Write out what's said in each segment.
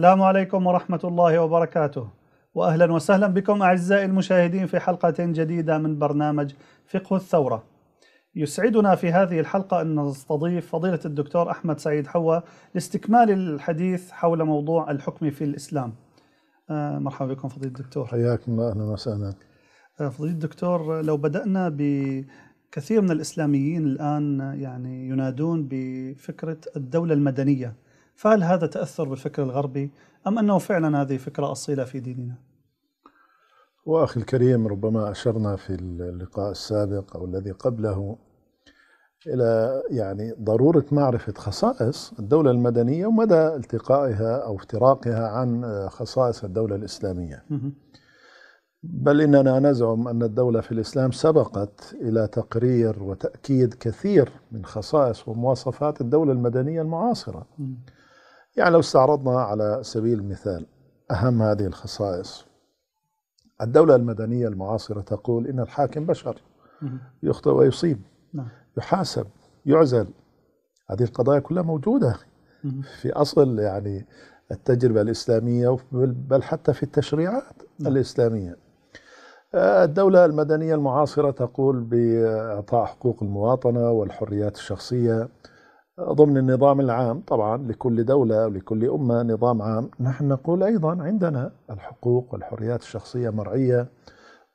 السلام عليكم ورحمة الله وبركاته وأهلا وسهلا بكم أعزائي المشاهدين في حلقة جديدة من برنامج فقه الثورة يسعدنا في هذه الحلقة أن نستضيف فضيلة الدكتور أحمد سعيد حوا لاستكمال الحديث حول موضوع الحكم في الإسلام آه، مرحبا بكم فضيلة الدكتور حياكم الله أهلا وسهلا آه، فضيلة الدكتور لو بدأنا بكثير من الإسلاميين الآن يعني ينادون بفكرة الدولة المدنية فهل هذا تأثر بالفكر الغربي أم أنه فعلا هذه فكرة أصيلة في ديننا وأخي الكريم ربما أشرنا في اللقاء السابق أو الذي قبله إلى يعني ضرورة معرفة خصائص الدولة المدنية ومدى التقائها أو افتراقها عن خصائص الدولة الإسلامية بل إننا نزعم أن الدولة في الإسلام سبقت إلى تقرير وتأكيد كثير من خصائص ومواصفات الدولة المدنية المعاصرة يعني لو استعرضنا على سبيل المثال أهم هذه الخصائص الدولة المدنية المعاصرة تقول إن الحاكم بشر يخطئ ويصيب نعم. يحاسب يعزل هذه القضايا كلها موجودة في أصل يعني التجربة الإسلامية بل حتى في التشريعات نعم. الإسلامية آه، الدولة المدنية المعاصرة تقول بإعطاء حقوق المواطنة والحريات الشخصية ضمن النظام العام طبعا لكل دولة ولكل أمة نظام عام نحن نقول أيضا عندنا الحقوق والحريات الشخصية مرعية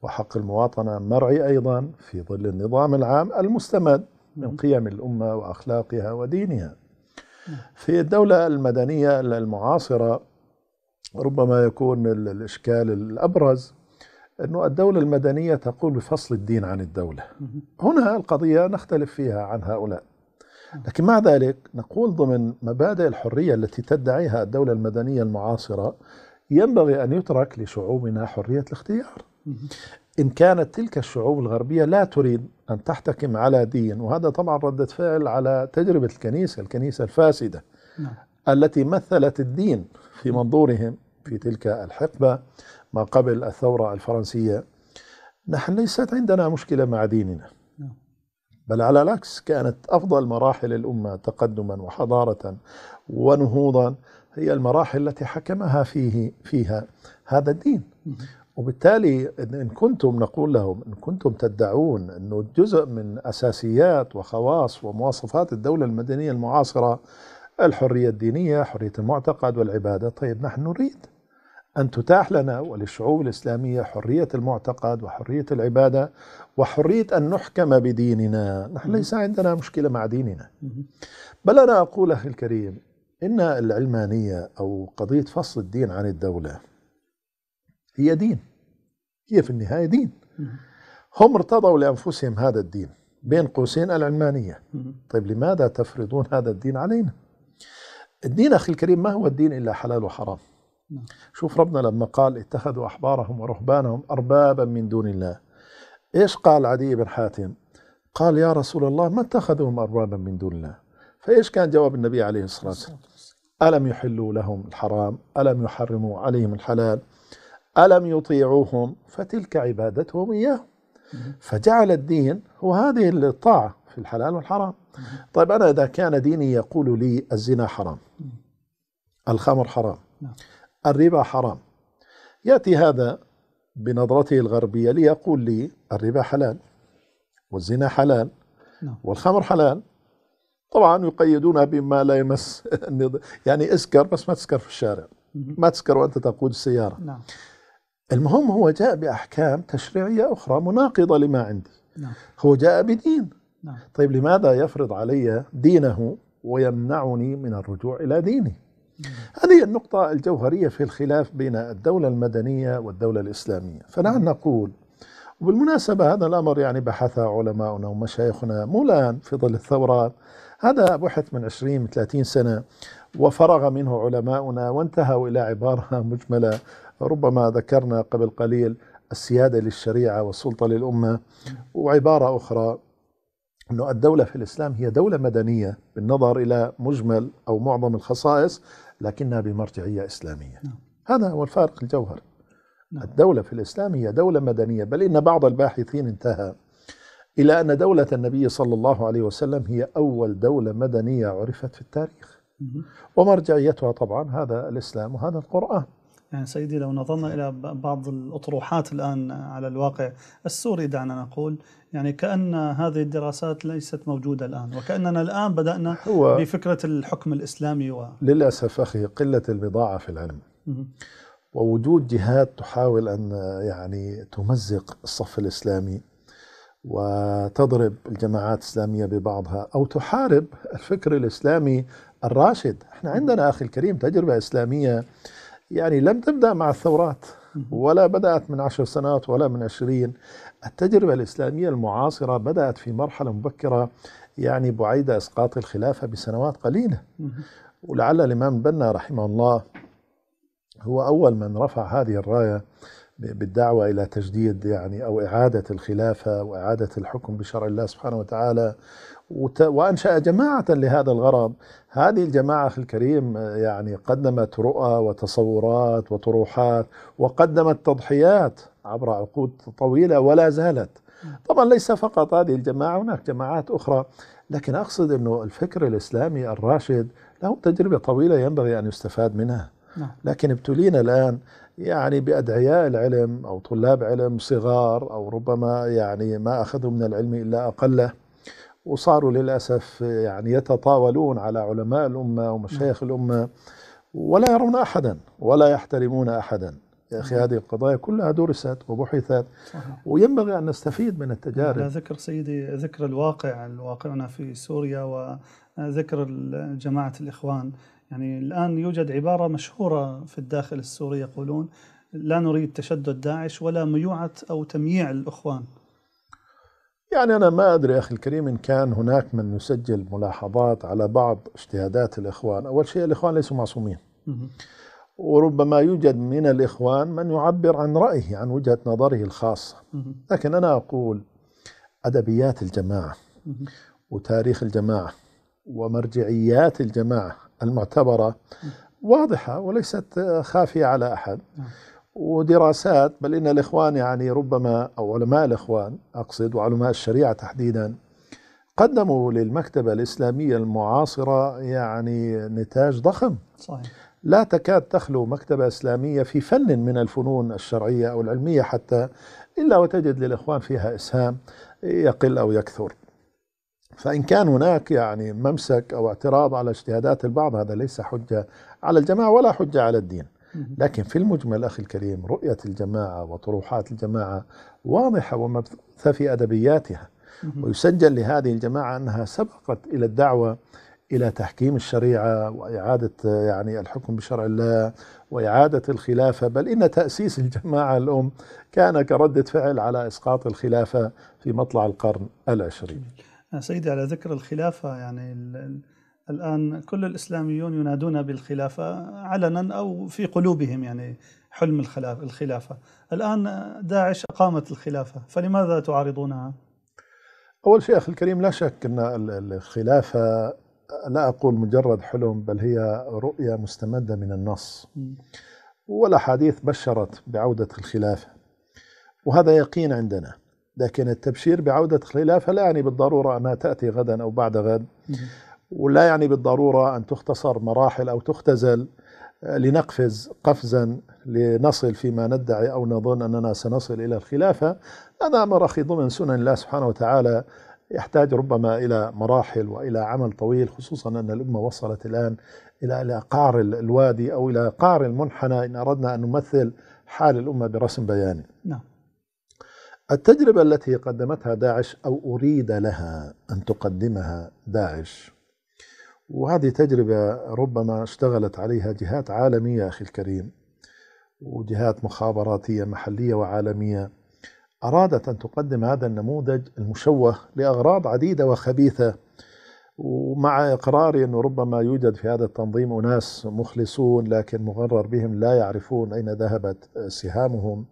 وحق المواطنة مرعي أيضا في ظل النظام العام المستمد من قيم الأمة وأخلاقها ودينها في الدولة المدنية المعاصرة ربما يكون الإشكال الأبرز أنه الدولة المدنية تقول بفصل الدين عن الدولة هنا القضية نختلف فيها عن هؤلاء لكن مع ذلك نقول ضمن مبادئ الحرية التي تدعيها الدولة المدنية المعاصرة ينبغي أن يترك لشعوبنا حرية الاختيار إن كانت تلك الشعوب الغربية لا تريد أن تحتكم على دين وهذا طبعا ردة فعل على تجربة الكنيسة الكنيسة الفاسدة نعم. التي مثلت الدين في منظورهم في تلك الحقبة ما قبل الثورة الفرنسية نحن ليست عندنا مشكلة مع ديننا بل على العكس كانت أفضل مراحل الأمة تقدما وحضارة ونهوضا هي المراحل التي حكمها فيه فيها هذا الدين وبالتالي إن كنتم نقول لهم إن كنتم تدعون أنه جزء من أساسيات وخواص ومواصفات الدولة المدنية المعاصرة الحرية الدينية حرية المعتقد والعبادة طيب نحن نريد أن تتاح لنا وللشعوب الإسلامية حرية المعتقد وحرية العبادة وحرية أن نحكم بديننا نحن ليس عندنا مشكلة مع ديننا بل أنا أقول أخي الكريم إن العلمانية أو قضية فصل الدين عن الدولة هي دين هي في النهاية دين هم ارتضوا لأنفسهم هذا الدين بين قوسين العلمانية طيب لماذا تفرضون هذا الدين علينا الدين أخي الكريم ما هو الدين إلا حلال وحرام نعم. شوف ربنا لما قال اتخذوا أحبارهم ورهبانهم أربابا من دون الله إيش قال عدي بن حاتم قال يا رسول الله ما اتخذوهم أربابا من دون الله فإيش كان جواب النبي عليه الصلاة والسلام ألم يحلوا لهم الحرام ألم يحرموا عليهم الحلال ألم يطيعوهم فتلك عبادتهم إياه فجعل الدين هو هذه الطاعة في الحلال والحرام طيب أنا إذا كان ديني يقول لي الزنا حرام الخمر حرام نعم. الربا حرام يأتي هذا بنظرته الغربية ليقول لي الربا حلال والزنا حلال نعم. والخمر حلال طبعا يقيدونها بما لا يمس يعني اسكر بس ما تسكر في الشارع ما تسكر وانت تقود السياره نعم. المهم هو جاء باحكام تشريعيه اخرى مناقضه لما عندي نعم. هو جاء بدين نعم. طيب لماذا يفرض علي دينه ويمنعني من الرجوع الى ديني هذه النقطة الجوهرية في الخلاف بين الدولة المدنية والدولة الإسلامية فنحن نقول وبالمناسبة هذا الأمر يعني بحث علماؤنا ومشايخنا مولان في ظل الثورات هذا بحث من 20 30 سنة وفرغ منه علماؤنا وانتهوا إلى عبارة مجملة ربما ذكرنا قبل قليل السيادة للشريعة والسلطة للأمة وعبارة أخرى أن الدولة في الإسلام هي دولة مدنية بالنظر إلى مجمل أو معظم الخصائص لكنها بمرجعية إسلامية نعم. هذا هو الفارق الجوهري نعم. الدولة في الإسلام هي دولة مدنية بل إن بعض الباحثين انتهى إلى أن دولة النبي صلى الله عليه وسلم هي أول دولة مدنية عرفت في التاريخ ومرجعيتها طبعا هذا الإسلام وهذا القرآن يعني سيدي لو نظرنا نعم. إلى بعض الأطروحات الآن على الواقع السوري دعنا نقول يعني كأن هذه الدراسات ليست موجودة الآن وكأننا الآن بدأنا هو بفكرة الحكم الإسلامي و... للأسف أخي قلة البضاعة في العلم ووجود جهات تحاول أن يعني تمزق الصف الإسلامي وتضرب الجماعات الإسلامية ببعضها أو تحارب الفكر الإسلامي الراشد احنا عندنا أخي الكريم تجربة إسلامية يعني لم تبدأ مع الثورات ولا بدأت من عشر سنوات ولا من عشرين التجربة الإسلامية المعاصرة بدأت في مرحلة مبكرة يعني بعيد إسقاط الخلافة بسنوات قليلة ولعل الإمام بنا رحمه الله هو أول من رفع هذه الراية بالدعوة إلى تجديد يعني أو إعادة الخلافة وإعادة الحكم بشرع الله سبحانه وتعالى وأنشأ جماعة لهذا الغرض هذه الجماعة أخي الكريم يعني قدمت رؤى وتصورات وطروحات وقدمت تضحيات عبر عقود طويلة ولا زالت طبعا ليس فقط هذه الجماعة هناك جماعات أخرى لكن أقصد أنه الفكر الإسلامي الراشد له تجربة طويلة ينبغي أن يستفاد منها نعم. لكن ابتلينا الآن يعني بأدعياء العلم أو طلاب علم صغار أو ربما يعني ما أخذوا من العلم إلا أقله وصاروا للأسف يعني يتطاولون على علماء الأمة ومشايخ نعم. الأمة ولا يرون أحدا ولا يحترمون أحدا يا أخي نعم. هذه القضايا كلها درست وبحثت وينبغي أن نستفيد من التجارب ذكر سيدي ذكر الواقع الواقعنا في سوريا وذكر جماعة الإخوان يعني الآن يوجد عبارة مشهورة في الداخل السوري يقولون لا نريد تشدد داعش ولا ميوعة أو تمييع الإخوان يعني أنا ما أدري أخي الكريم إن كان هناك من يسجل ملاحظات على بعض اجتهادات الإخوان أول شيء الإخوان ليسوا معصومين وربما يوجد من الإخوان من يعبر عن رأيه عن وجهة نظره الخاصة لكن أنا أقول أدبيات الجماعة وتاريخ الجماعة ومرجعيات الجماعة المعتبرة واضحة وليست خافية على أحد نعم. ودراسات بل إن الإخوان يعني ربما أو علماء الإخوان أقصد وعلماء الشريعة تحديدا قدموا للمكتبة الإسلامية المعاصرة يعني نتاج ضخم صحيح لا تكاد تخلو مكتبة إسلامية في فن من الفنون الشرعية أو العلمية حتى إلا وتجد للإخوان فيها إسهام يقل أو يكثر فإن كان هناك يعني ممسك أو اعتراض على اجتهادات البعض هذا ليس حجة على الجماعة ولا حجة على الدين لكن في المجمل أخي الكريم رؤية الجماعة وطروحات الجماعة واضحة ومبثوثة في أدبياتها ويسجل لهذه الجماعة أنها سبقت إلى الدعوة إلى تحكيم الشريعة وإعادة يعني الحكم بشرع الله وإعادة الخلافة بل إن تأسيس الجماعة الأم كان كردة فعل على إسقاط الخلافة في مطلع القرن العشرين سيدي على ذكر الخلافة يعني الآن كل الإسلاميون ينادون بالخلافة علنا أو في قلوبهم يعني حلم الخلافة الآن داعش أقامت الخلافة فلماذا تعارضونها؟ أول شيء أخي الكريم لا شك أن الخلافة لا أقول مجرد حلم بل هي رؤية مستمدة من النص والأحاديث بشرت بعودة الخلافة وهذا يقين عندنا لكن التبشير بعودة الخلافة لا يعني بالضرورة أنها تأتي غدا أو بعد غد ولا يعني بالضرورة أن تختصر مراحل أو تختزل آه، لنقفز قفزا لنصل فيما ندعي أو نظن أننا سنصل إلى الخلافة هذا أمر أخي ضمن سنن الله سبحانه وتعالى يحتاج ربما إلى مراحل وإلى عمل طويل خصوصا أن الأمة وصلت الآن إلى إلى قعر الوادي أو إلى قعر المنحنى إن أردنا أن نمثل حال الأمة برسم بياني نعم التجربة التي قدمتها داعش أو أريد لها أن تقدمها داعش وهذه تجربة ربما اشتغلت عليها جهات عالمية أخي الكريم وجهات مخابراتية محلية وعالمية أرادت أن تقدم هذا النموذج المشوه لأغراض عديدة وخبيثة ومع إقراري أنه ربما يوجد في هذا التنظيم أناس مخلصون لكن مغرر بهم لا يعرفون أين ذهبت سهامهم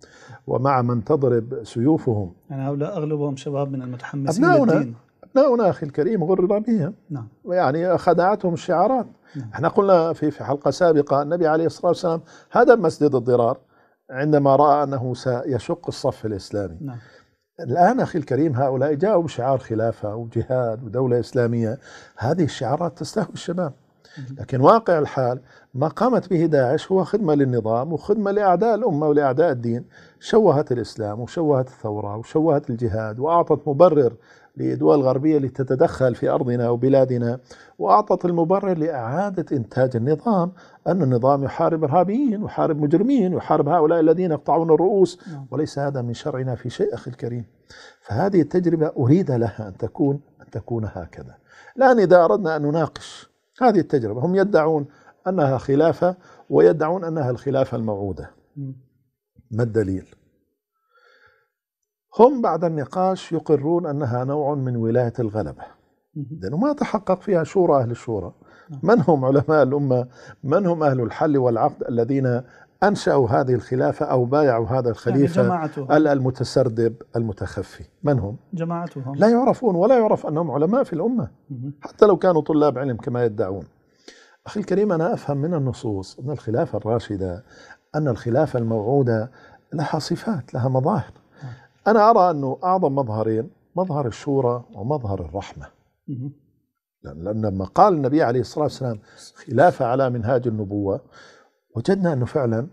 ومع من تضرب سيوفهم يعني هؤلاء أغلبهم شباب من المتحمسين أبناؤنا أبناؤنا أخي الكريم غرر بهم نعم. يعني خدعتهم الشعارات نعم. احنا قلنا في في حلقة سابقة النبي عليه الصلاة والسلام هدم مسجد الضرار عندما رأى أنه سيشق الصف الإسلامي نعم. الآن أخي الكريم هؤلاء جاءوا بشعار خلافة وجهاد ودولة إسلامية هذه الشعارات تستهوي الشباب لكن واقع الحال ما قامت به داعش هو خدمة للنظام وخدمة لأعداء الأمة ولأعداء الدين شوهت الإسلام وشوهت الثورة وشوهت الجهاد وأعطت مبرر لدول غربية لتتدخل في أرضنا وبلادنا وأعطت المبرر لإعادة إنتاج النظام أن النظام يحارب إرهابيين يحارب مجرمين يحارب هؤلاء الذين يقطعون الرؤوس نعم. وليس هذا من شرعنا في شيء أخي الكريم فهذه التجربة أريد لها أن تكون أن تكون هكذا الآن إذا أردنا أن نناقش هذه التجربة هم يدعون أنها خلافة ويدعون أنها الخلافة الموعودة ما الدليل؟ هم بعد النقاش يقرون أنها نوع من ولاية الغلبة لأنه ما تحقق فيها شورى أهل الشورى نعم. من هم علماء الأمة من هم أهل الحل والعقد الذين أنشأوا هذه الخلافة أو بايعوا هذا يعني الخليفة يعني جماعتهم. المتسردب المتخفي من هم؟ جماعتهم لا يعرفون ولا يعرف أنهم علماء في الأمة حتى لو كانوا طلاب علم كما يدعون أخي الكريم أنا أفهم من النصوص أن الخلافة الراشدة أن الخلافة الموعودة لها صفات لها مظاهر أنا أرى أنه أعظم مظهرين مظهر الشورى ومظهر الرحمة لأن لما قال النبي عليه الصلاة والسلام خلافة على منهاج النبوة وجدنا أنه فعلا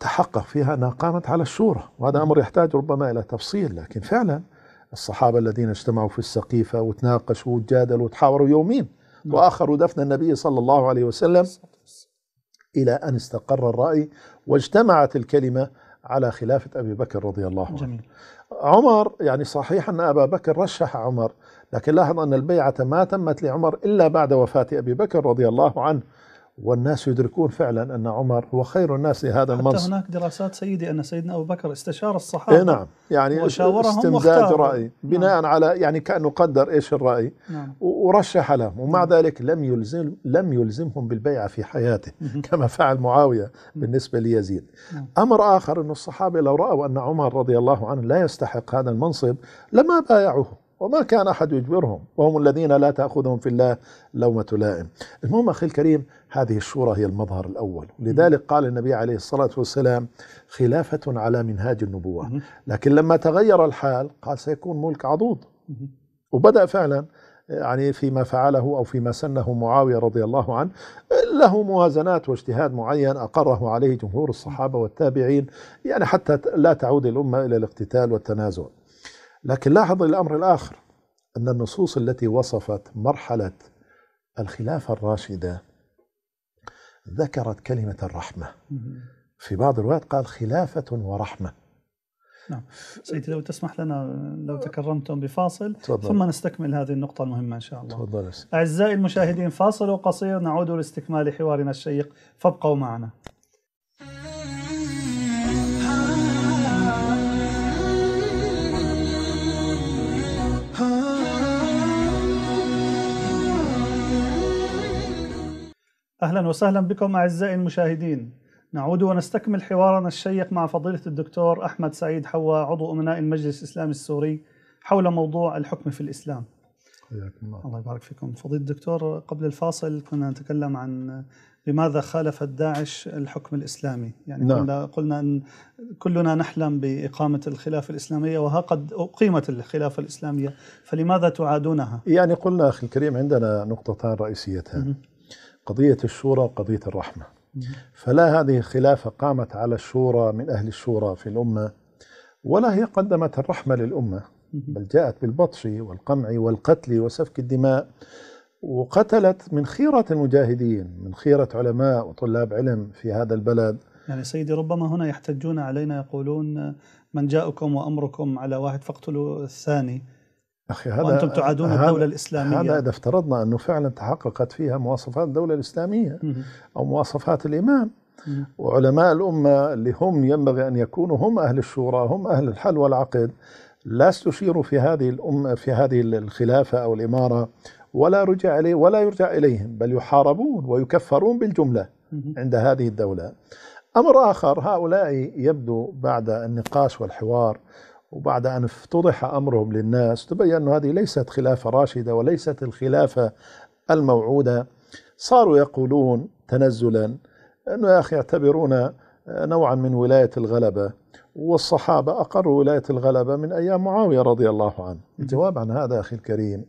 تحقق فيها أنها قامت على الشورى وهذا أمر يحتاج ربما إلى تفصيل لكن فعلا الصحابة الذين اجتمعوا في السقيفة وتناقشوا وتجادلوا وتحاوروا يومين نعم. وآخروا دفن النبي صلى الله عليه وسلم إلى أن استقر الرأي واجتمعت الكلمة على خلافة أبي بكر رضي الله عنه جميل. عمر يعني صحيح أن أبا بكر رشح عمر لكن لاحظ أن البيعة ما تمت لعمر إلا بعد وفاة أبي بكر رضي الله عنه والناس يدركون فعلا أن عمر هو خير الناس لهذا المنصب حتى هناك دراسات سيدي أن سيدنا أبو بكر استشار الصحابة إيه نعم يعني استمداد رأي بناء نعم. على يعني كأنه قدر إيش الرأي نعم. ورشح لهم ومع نعم. ذلك لم يلزم لم يلزمهم بالبيعة في حياته كما فعل معاوية نعم. بالنسبة ليزيد نعم. أمر آخر أن الصحابة لو رأوا أن عمر رضي الله عنه لا يستحق هذا المنصب لما بايعوه وما كان أحد يجبرهم وهم الذين لا تأخذهم في الله لومة لائم المهم أخي الكريم هذه الشورى هي المظهر الأول لذلك قال النبي عليه الصلاة والسلام خلافة على منهاج النبوة لكن لما تغير الحال قال سيكون ملك عضوض وبدأ فعلا يعني فيما فعله أو فيما سنه معاوية رضي الله عنه له موازنات واجتهاد معين أقره عليه جمهور الصحابة والتابعين يعني حتى لا تعود الأمة إلى الاقتتال والتنازع لكن لاحظ الأمر الآخر أن النصوص التي وصفت مرحلة الخلافة الراشدة ذكرت كلمة الرحمة في بعض الروايات قال خلافة ورحمة نعم سيدي لو تسمح لنا لو تكرمتم بفاصل تفضل. ثم نستكمل هذه النقطة المهمة إن شاء الله تفضل أعزائي المشاهدين فاصل قصير نعود لاستكمال حوارنا الشيق فابقوا معنا أهلا وسهلا بكم أعزائي المشاهدين نعود ونستكمل حوارنا الشيق مع فضيلة الدكتور أحمد سعيد حوا عضو أمناء المجلس الإسلامي السوري حول موضوع الحكم في الإسلام حياكم الله الله يبارك فيكم فضيلة الدكتور قبل الفاصل كنا نتكلم عن لماذا خالف داعش الحكم الإسلامي يعني نعم. كنا قلنا أن كلنا نحلم بإقامة الخلافة الإسلامية وها قد أقيمت الخلافة الإسلامية فلماذا تعادونها؟ يعني قلنا أخي الكريم عندنا نقطتان رئيسيتان قضية الشورى قضية الرحمة فلا هذه الخلافة قامت على الشورى من أهل الشورى في الأمة ولا هي قدمت الرحمة للأمة بل جاءت بالبطش والقمع والقتل وسفك الدماء وقتلت من خيرة المجاهدين من خيرة علماء وطلاب علم في هذا البلد يعني سيدي ربما هنا يحتجون علينا يقولون من جاءكم وأمركم على واحد فاقتلوا الثاني أخي هذا وأنتم تعادون هذا الدولة الإسلامية هذا إذا افترضنا أنه فعلا تحققت فيها مواصفات الدولة الإسلامية أو مواصفات الإمام وعلماء الأمة اللي هم ينبغي أن يكونوا هم أهل الشورى هم أهل الحل والعقد لا استشيروا في هذه الأمة في هذه الخلافة أو الإمارة ولا رجع إليه ولا يرجع إليهم بل يحاربون ويكفرون بالجملة عند هذه الدولة أمر آخر هؤلاء يبدو بعد النقاش والحوار وبعد أن افتضح أمرهم للناس تبين أن هذه ليست خلافة راشدة وليست الخلافة الموعودة صاروا يقولون تنزلا أنه يا أخي يعتبرون نوعا من ولاية الغلبة والصحابة أقروا ولاية الغلبة من أيام معاوية رضي الله عنه الجواب عن هذا أخي الكريم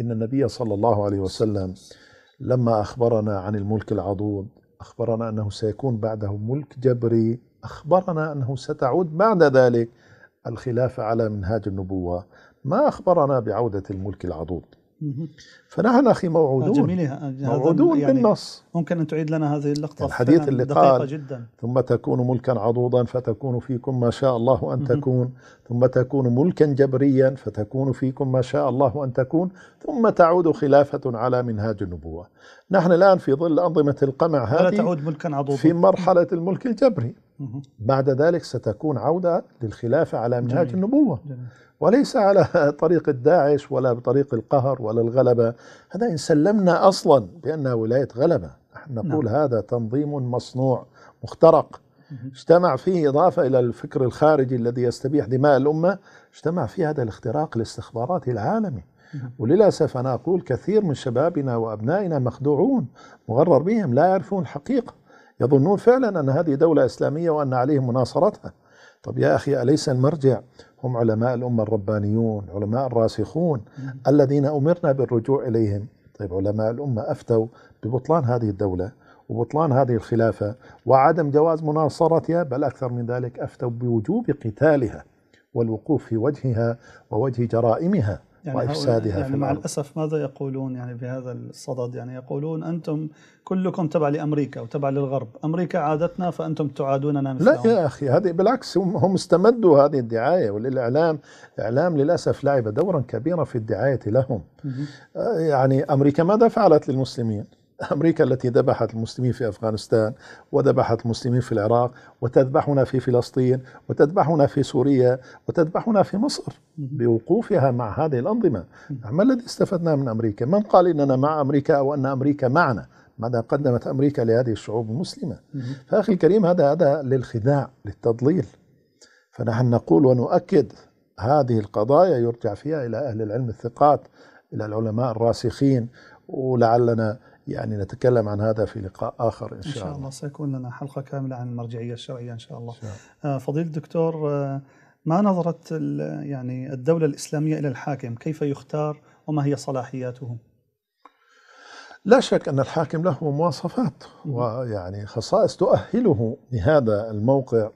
إن النبي صلى الله عليه وسلم لما أخبرنا عن الملك العضود أخبرنا أنه سيكون بعده ملك جبري أخبرنا أنه ستعود بعد ذلك الخلافة على منهاج النبوة ما أخبرنا بعودة الملك العضوض فنحن أخي موعودون موعودون يعني بالنص ممكن أن تعيد لنا هذه اللقطة الحديث اللي قال جدا ثم تكون ملكا عضوضا فتكون فيكم ما شاء الله أن تكون ثم تكون ملكا جبريا فتكون فيكم ما شاء الله أن تكون ثم تعود خلافة على منهاج النبوة نحن الآن في ظل أنظمة القمع هذه تعود ملكا عضوضا في مرحلة الملك الجبري بعد ذلك ستكون عودة للخلافة على منهاج النبوة جميل. وليس على طريق الداعش ولا بطريق القهر ولا الغلبة هذا إن سلمنا أصلا بأنها ولاية غلبة نحن نعم. نقول نعم. هذا تنظيم مصنوع مخترق اجتمع فيه إضافة إلى الفكر الخارجي الذي يستبيح دماء الأمة اجتمع فيه هذا الاختراق الاستخباراتي العالمي نعم. وللأسف أنا أقول كثير من شبابنا وأبنائنا مخدوعون مغرر بهم لا يعرفون الحقيقة يظنون فعلا أن هذه دولة إسلامية وأن عليهم مناصرتها طب يا أخي أليس المرجع هم علماء الأمة الربانيون علماء الراسخون الذين أمرنا بالرجوع إليهم طيب علماء الأمة أفتوا ببطلان هذه الدولة وبطلان هذه الخلافة وعدم جواز مناصرتها بل أكثر من ذلك أفتوا بوجوب قتالها والوقوف في وجهها ووجه جرائمها يعني وإفسادها يعني في مع الأسف ماذا يقولون يعني بهذا الصدد يعني يقولون أنتم كلكم تبع لأمريكا وتبع للغرب أمريكا عادتنا فأنتم تعادوننا لا يا أخي هذه بالعكس هم, هم استمدوا هذه الدعاية والإعلام الإعلام للأسف لعب دورا كبيرا في الدعاية لهم آه، يعني أمريكا ماذا فعلت للمسلمين أمريكا التي ذبحت المسلمين في أفغانستان وذبحت المسلمين في العراق وتذبحنا في فلسطين وتذبحنا في سوريا وتذبحنا في مصر بوقوفها مع هذه الأنظمة ما الذي استفدنا من أمريكا من قال إننا مع أمريكا أو أن أمريكا معنا ماذا قدمت أمريكا لهذه الشعوب المسلمة فأخي الكريم هذا هذا للخداع للتضليل فنحن نقول ونؤكد هذه القضايا يرجع فيها إلى أهل العلم الثقات إلى العلماء الراسخين ولعلنا يعني نتكلم عن هذا في لقاء آخر إن شاء, إن شاء الله. الله سيكون لنا حلقة كاملة عن المرجعية الشرعية إن شاء الله, إن شاء الله. آه، فضيل الدكتور آه، ما نظرة يعني الدولة الإسلامية إلى الحاكم كيف يختار وما هي صلاحياته لا شك أن الحاكم له مواصفات ويعني خصائص تؤهله لهذا الموقع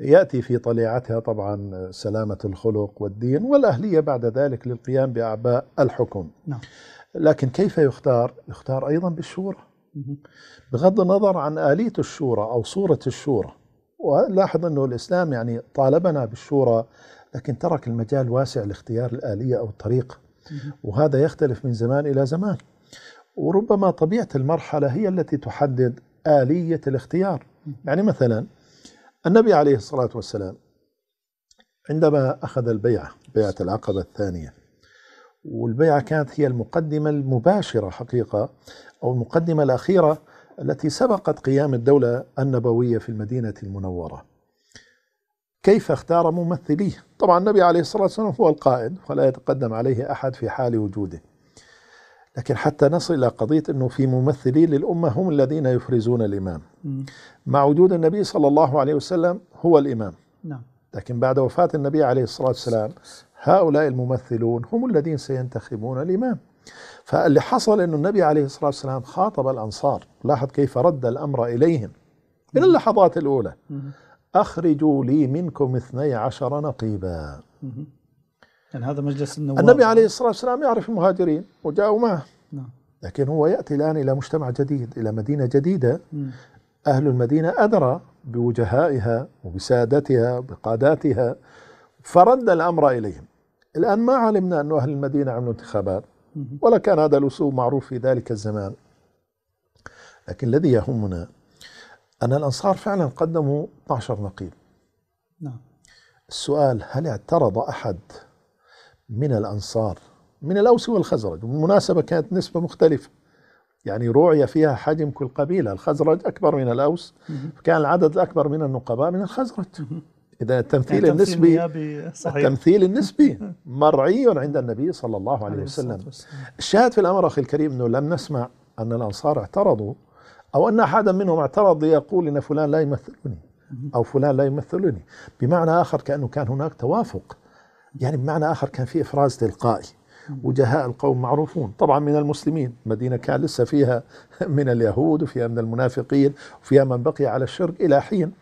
ياتي في طليعتها طبعا سلامه الخلق والدين والاهليه بعد ذلك للقيام باعباء الحكم. نعم. لكن كيف يختار؟ يختار أيضا بالشورى بغض النظر عن آلية الشورى أو صورة الشورى ولاحظ أنه الإسلام يعني طالبنا بالشورى لكن ترك المجال واسع لاختيار الآلية أو الطريقة وهذا يختلف من زمان إلى زمان وربما طبيعة المرحلة هي التي تحدد آلية الاختيار يعني مثلا النبي عليه الصلاة والسلام عندما أخذ البيعة بيعة العقبة الثانية والبيعة كانت هي المقدمة المباشرة حقيقة أو المقدمة الأخيرة التي سبقت قيام الدولة النبوية في المدينة المنورة كيف اختار ممثليه طبعا النبي عليه الصلاة والسلام هو القائد ولا يتقدم عليه أحد في حال وجوده لكن حتى نصل إلى قضية أنه في ممثلين للأمة هم الذين يفرزون الإمام مع وجود النبي صلى الله عليه وسلم هو الإمام نعم لكن بعد وفاة النبي عليه الصلاة والسلام هؤلاء الممثلون هم الذين سينتخبون الإمام فاللي حصل أن النبي عليه الصلاة والسلام خاطب الأنصار لاحظ كيف رد الأمر إليهم من اللحظات الأولى أخرجوا لي منكم اثني عشر نقيبا يعني هذا مجلس النواب النبي عليه الصلاة والسلام يعرف المهاجرين وجاءوا معه نعم. لكن هو يأتي الآن إلى مجتمع جديد إلى مدينة جديدة أهل المدينة أدرى بوجهائها وبسادتها وبقاداتها فرد الأمر إليهم الآن ما علمنا أن أهل المدينة عملوا انتخابات ولا كان هذا الأسلوب معروف في ذلك الزمان لكن الذي يهمنا أن الأنصار فعلا قدموا 12 نقيب نعم السؤال هل اعترض أحد من الأنصار من الأوس والخزرج بالمناسبة كانت نسبة مختلفة يعني روعي فيها حجم كل قبيلة الخزرج أكبر من الأوس فكان العدد الأكبر من النقباء من الخزرج إذا التمثيل يعني النسبي التمثيل النسبي مرعي عند النبي صلى الله عليه وسلم الشاهد في الأمر أخي الكريم أنه لم نسمع أن الأنصار اعترضوا أو أن أحدا منهم اعترض يقول إن فلان لا يمثلني أو فلان لا يمثلني بمعنى آخر كأنه كان هناك توافق يعني بمعنى آخر كان في إفراز تلقائي وجهاء القوم معروفون طبعا من المسلمين مدينة كان لسه فيها من اليهود وفيها من المنافقين وفيها من بقي على الشرك إلى حين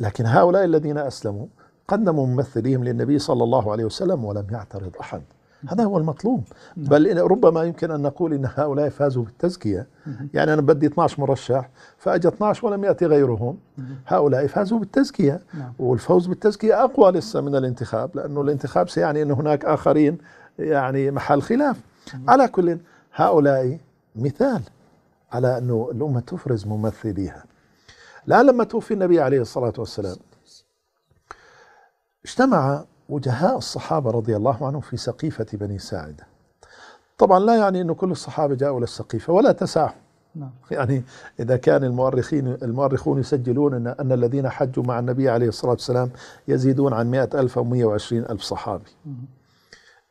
لكن هؤلاء الذين أسلموا قدموا ممثليهم للنبي صلى الله عليه وسلم ولم يعترض أحد هذا هو المطلوب نعم. بل ربما يمكن أن نقول أن هؤلاء فازوا بالتزكية يعني أنا بدي 12 مرشح فأجى 12 ولم يأتي غيرهم هؤلاء فازوا بالتزكية نعم. والفوز بالتزكية أقوى لسه من الانتخاب لأنه الانتخاب سيعني أن هناك آخرين يعني محل خلاف على كل هؤلاء مثال على أنه الأمة تفرز ممثليها لا لما توفي النبي عليه الصلاة والسلام اجتمع وجهاء الصحابة رضي الله عنهم في سقيفة بني ساعدة طبعا لا يعني أن كل الصحابة جاءوا للسقيفة ولا تسع نعم. يعني إذا كان المؤرخين المؤرخون يسجلون أن, أن الذين حجوا مع النبي عليه الصلاة والسلام يزيدون عن مئة ألف أو وعشرين ألف صحابي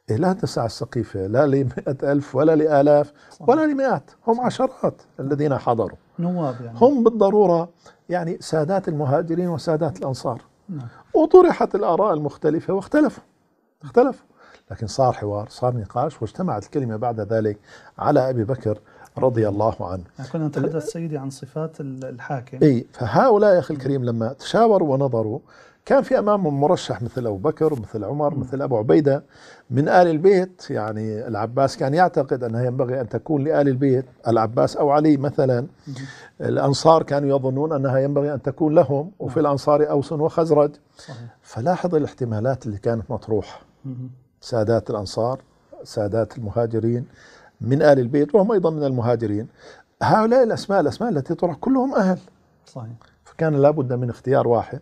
إيه، لا تسع السقيفة لا لمئة ألف ولا لآلاف ولا لمئات هم عشرات الذين حضروا نواب يعني. هم بالضرورة يعني سادات المهاجرين وسادات الأنصار نعم. وطرحت الآراء المختلفة واختلفوا اختلفوا لكن صار حوار صار نقاش واجتمعت الكلمة بعد ذلك على أبي بكر رضي الله عنه يعني كنا نتحدث سيدي عن صفات الحاكم اي فهؤلاء يا أخي الكريم لما تشاوروا ونظروا كان في امامهم مرشح مثل ابو بكر مثل عمر مثل ابو عبيده من ال البيت يعني العباس كان يعتقد انها ينبغي ان تكون لال البيت العباس او علي مثلا الانصار كانوا يظنون انها ينبغي ان تكون لهم وفي نعم. الانصار اوس وخزرج فلاحظ الاحتمالات اللي كانت مطروحه سادات الانصار سادات المهاجرين من ال البيت وهم ايضا من المهاجرين هؤلاء الاسماء الاسماء التي طرح كلهم اهل صحيح فكان لابد من اختيار واحد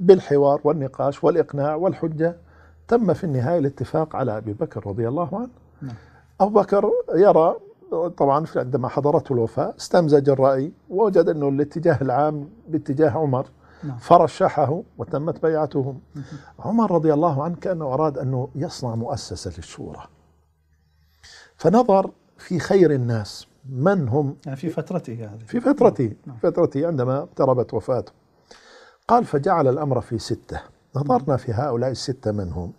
بالحوار والنقاش والإقناع والحجة تم في النهاية الاتفاق على أبي بكر رضي الله عنه نعم. أبو بكر يرى طبعا عندما حضرته الوفاة استمزج الرأي ووجد أنه الاتجاه العام باتجاه عمر نعم. فرشحه وتمت بيعتهم نعم. عمر رضي الله عنه كأنه أراد أنه يصنع مؤسسة للشورى فنظر في خير الناس من هم يعني في فترته هذه في فترته نعم. فترته عندما اقتربت وفاته قال فجعل الأمر في ستة نظرنا في هؤلاء الستة من هم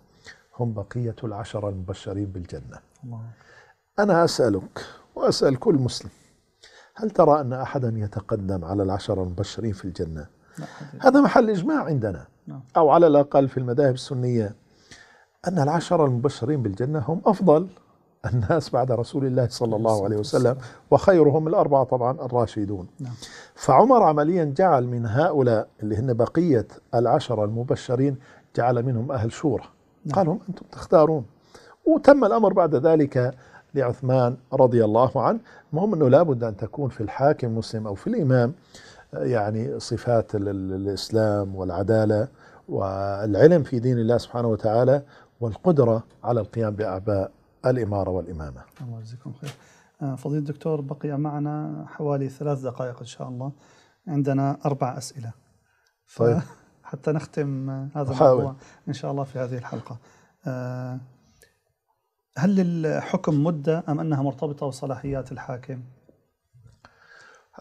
هم بقية العشرة المبشرين بالجنة الله. أنا أسألك وأسأل كل مسلم هل ترى أن أحدا يتقدم على العشرة المبشرين في الجنة هذا محل إجماع عندنا نعم. أو على الأقل في المذاهب السنية أن العشرة المبشرين بالجنة هم أفضل الناس بعد رسول الله صلى الله عليه وسلم وخيرهم الأربعة طبعا الراشدون نعم. فعمر عمليا جعل من هؤلاء اللي هن بقية العشرة المبشرين جعل منهم أهل شورى نعم. قالهم أنتم تختارون وتم الأمر بعد ذلك لعثمان رضي الله عنه المهم أنه لابد أن تكون في الحاكم المسلم أو في الإمام يعني صفات الإسلام والعدالة والعلم في دين الله سبحانه وتعالى والقدرة على القيام بأعباء الإمارة والإمامة الله يجزيكم خير آه، فضيلة الدكتور بقي معنا حوالي ثلاث دقائق إن شاء الله عندنا أربع أسئلة طيب حتى نختم آه، هذا الموضوع إن شاء الله في هذه الحلقة آه، هل للحكم مدة أم أنها مرتبطة بصلاحيات الحاكم؟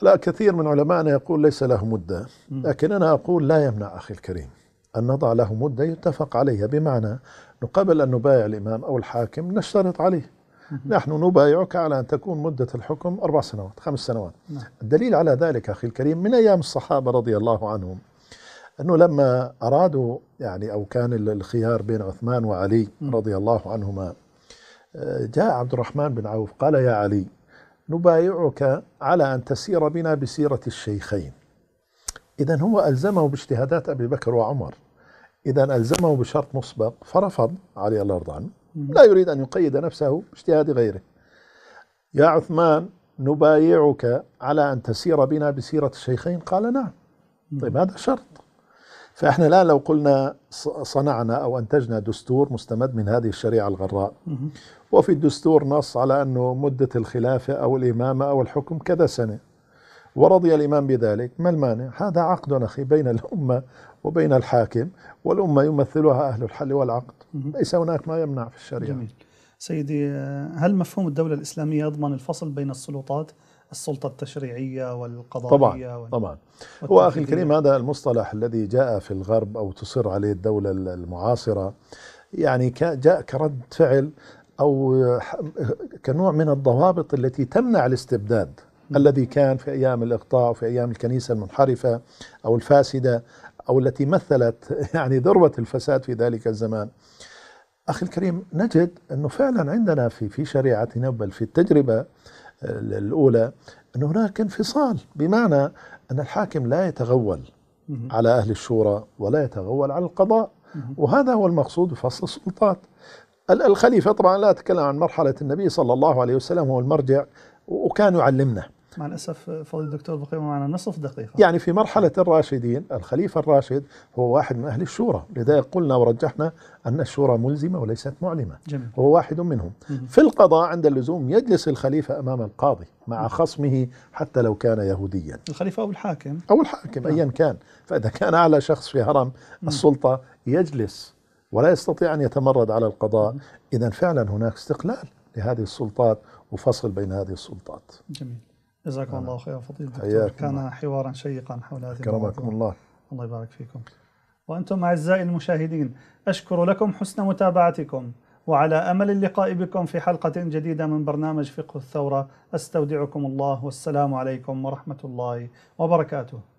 لا كثير من علمائنا يقول ليس له مدة لكن أنا أقول لا يمنع أخي الكريم أن نضع له مدة يتفق عليها بمعنى أنه قبل أن نبايع الإمام أو الحاكم نشترط عليه نحن نبايعك على أن تكون مدة الحكم أربع سنوات خمس سنوات نعم. الدليل على ذلك أخي الكريم من أيام الصحابة رضي الله عنهم أنه لما أرادوا يعني أو كان الخيار بين عثمان وعلي رضي الله عنهما آه، جاء عبد الرحمن بن عوف قال يا علي نبايعك على أن تسير بنا بسيرة الشيخين إذا هو ألزمه باجتهادات أبي بكر وعمر إذا ألزمه بشرط مسبق فرفض علي الله يرضى عنه لا يريد أن يقيد نفسه باجتهاد غيره يا عثمان نبايعك على أن تسير بنا بسيرة الشيخين قال نعم طيب هذا شرط فإحنا لا لو قلنا صنعنا أو أنتجنا دستور مستمد من هذه الشريعة الغراء وفي الدستور نص على أنه مدة الخلافة أو الإمامة أو الحكم كذا سنة ورضي الإمام بذلك ما المانع هذا عقد أخي بين الأمة وبين الحاكم والأمة يمثلها أهل الحل والعقد ليس هناك ما يمنع في الشريعة جميل. سيدي هل مفهوم الدولة الإسلامية يضمن الفصل بين السلطات السلطة التشريعية والقضائية طبعا وال... طبعا هو أخي الكريم هذا المصطلح الذي جاء في الغرب أو تصر عليه الدولة المعاصرة يعني جاء كرد فعل أو كنوع من الضوابط التي تمنع الاستبداد م. الذي كان في أيام الإقطاع وفي أيام الكنيسة المنحرفة أو الفاسدة أو التي مثلت يعني ذروة الفساد في ذلك الزمان أخي الكريم نجد أنه فعلا عندنا في في شريعتنا بل في التجربة آه، الأولى أن هناك انفصال بمعنى أن الحاكم لا يتغول على أهل الشورى ولا يتغول على القضاء وهذا هو المقصود بفصل السلطات الخليفة طبعا لا أتكلم عن مرحلة النبي صلى الله عليه وسلم هو المرجع وكان يعلمنا مع الأسف فضل الدكتور بقي معنا نصف دقيقة يعني في مرحلة الراشدين الخليفة الراشد هو واحد من أهل الشورى لذلك قلنا ورجحنا أن الشورى ملزمة وليست معلمة جميل. هو واحد منهم في القضاء عند اللزوم يجلس الخليفة أمام القاضي مع خصمه حتى لو كان يهوديا الخليفة أو الحاكم أو الحاكم أيا نعم. كان فإذا كان أعلى شخص في هرم السلطة يجلس ولا يستطيع أن يتمرد على القضاء إذا فعلا هناك استقلال لهذه السلطات وفصل بين هذه السلطات جميل جزاكم آه. الله خيرا فضيلة الدكتور كان حوارا شيقا حول هذه كرمكم الله الله يبارك فيكم وأنتم أعزائي المشاهدين أشكر لكم حسن متابعتكم وعلى أمل اللقاء بكم في حلقة جديدة من برنامج فقه الثورة أستودعكم الله والسلام عليكم ورحمة الله وبركاته